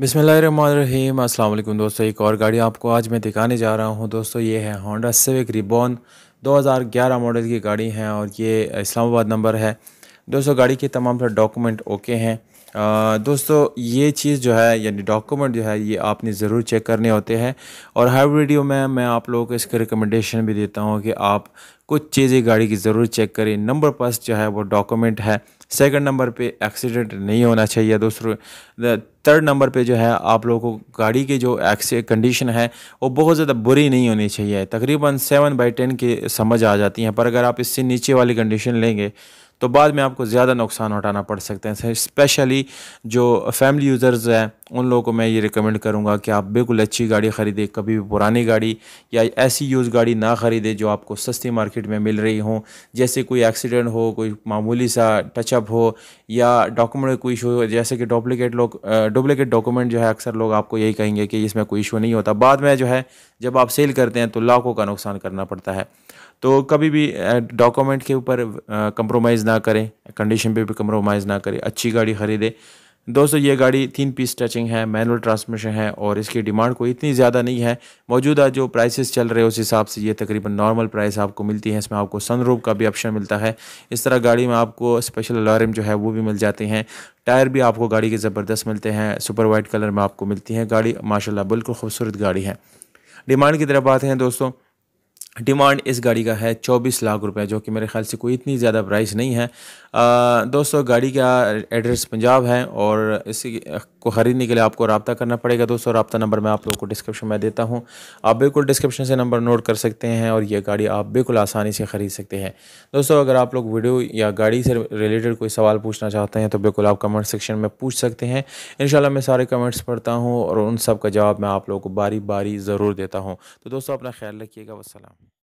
बिसमीम अल्लाम दोस्तों एक और गाड़ी आपको आज मैं दिखाने जा रहा हूँ दोस्तों ये है होंडा सिविक रिबॉन 2011 मॉडल की गाड़ी है और ये इस्लामाबाद नंबर है दोस्तों गाड़ी के तमाम सारे डॉक्यूमेंट ओके हैं दोस्तों ये चीज़ जो है यानी डॉक्यूमेंट जो है ये आपने ज़रूर चेक करने होते हैं और हर वीडियो में मैं आप लोगों को इसके रिकमेंडेशन भी देता हूँ कि आप कुछ चीज़ें गाड़ी की ज़रूर चेक करें नंबर फर्स्ट जो है वो डॉक्यूमेंट है सेकंड नंबर पे एक्सीडेंट नहीं होना चाहिए दूसरों थर्ड नंबर पे जो है आप लोगों को गाड़ी की जो कंडीशन है वो बहुत ज़्यादा बुरी नहीं होनी चाहिए तकरीबन सेवन बाई टेन की समझ आ जाती हैं पर अगर आप इससे नीचे वाली कंडीशन लेंगे तो बाद में आपको ज़्यादा नुकसान उठाना पड़ सकते हैं स्पेशली जो फैमिली यूज़र्स हैं उन लोगों को मैं ये रिकमेंड करूँगा कि आप बिल्कुल अच्छी गाड़ी ख़रीदें कभी भी पुरानी गाड़ी या ऐसी यूज़ गाड़ी ना ख़रीदें जो आपको सस्ती मार्केट में मिल रही हो जैसे कोई एक्सीडेंट हो कोई मामूली सा टचअप हो या डॉक्यूमेंट कोई इशू हो जैसे कि डुप्लिकेट लोग डुप्लिकेट डॉक्यूमेंट जो है अक्सर लोग आपको यही कहेंगे कि इसमें कोई इशू नहीं होता बाद में जो है जब आप सेल करते हैं तो लाखों का नुकसान करना पड़ता है तो कभी भी डॉक्यूमेंट के ऊपर कंप्रोमाइज़ ना करें कंडीशन पर भी कंप्रोमाइज़ ना करें अच्छी गाड़ी ख़रीदें दोस्तों ये गाड़ी तीन पीस टचिंग है मैनुअल ट्रांसमिशन है और इसकी डिमांड कोई इतनी ज़्यादा नहीं है मौजूदा जो प्राइसेस चल रहे हैं उस हिसाब से ये तकरीबन नॉर्मल प्राइस आपको मिलती है इसमें आपको रूप का भी ऑप्शन मिलता है इस तरह गाड़ी में आपको स्पेशल अलार्म जो है वो भी मिल जाते हैं टायर भी आपको गाड़ी के ज़बरदस्त मिलते हैं सुपर वाइट कलर में आपको मिलती है गाड़ी माशाला बिल्कुल खूबसूरत गाड़ी है डिमांड की तरफ आते हैं दोस्तों डिमांड इस गाड़ी का है चौबीस लाख रुपए जो कि मेरे ख्याल से कोई इतनी ज़्यादा प्राइस नहीं है दोस्तों गाड़ी का एड्रेस पंजाब है और इसी को ख़रीदने के लिए आपको रबता करना पड़ेगा दोस्तों रबता नंबर मैं आप लोगों को डिस्क्रिप्शन में देता हूँ आप बिल्कुल डिस्क्रिप्शन से नंबर नोट कर सकते हैं और यह गाड़ी आप बिल्कुल आसानी से ख़रीद सकते हैं दोस्तों अगर आप लोग वीडियो या गाड़ी से रिलेटेड कोई सवाल पूछना चाहते हैं तो बिल्कुल आप कमेंट सेक्शन में पूछ सकते हैं इन मैं सारे कमेंट्स पढ़ता हूँ और उन सब का जवाब मैं आप लोगों को बारी बारी ज़रूर देता हूँ तो दोस्तों अपना ख्याल रखिएगा वसलम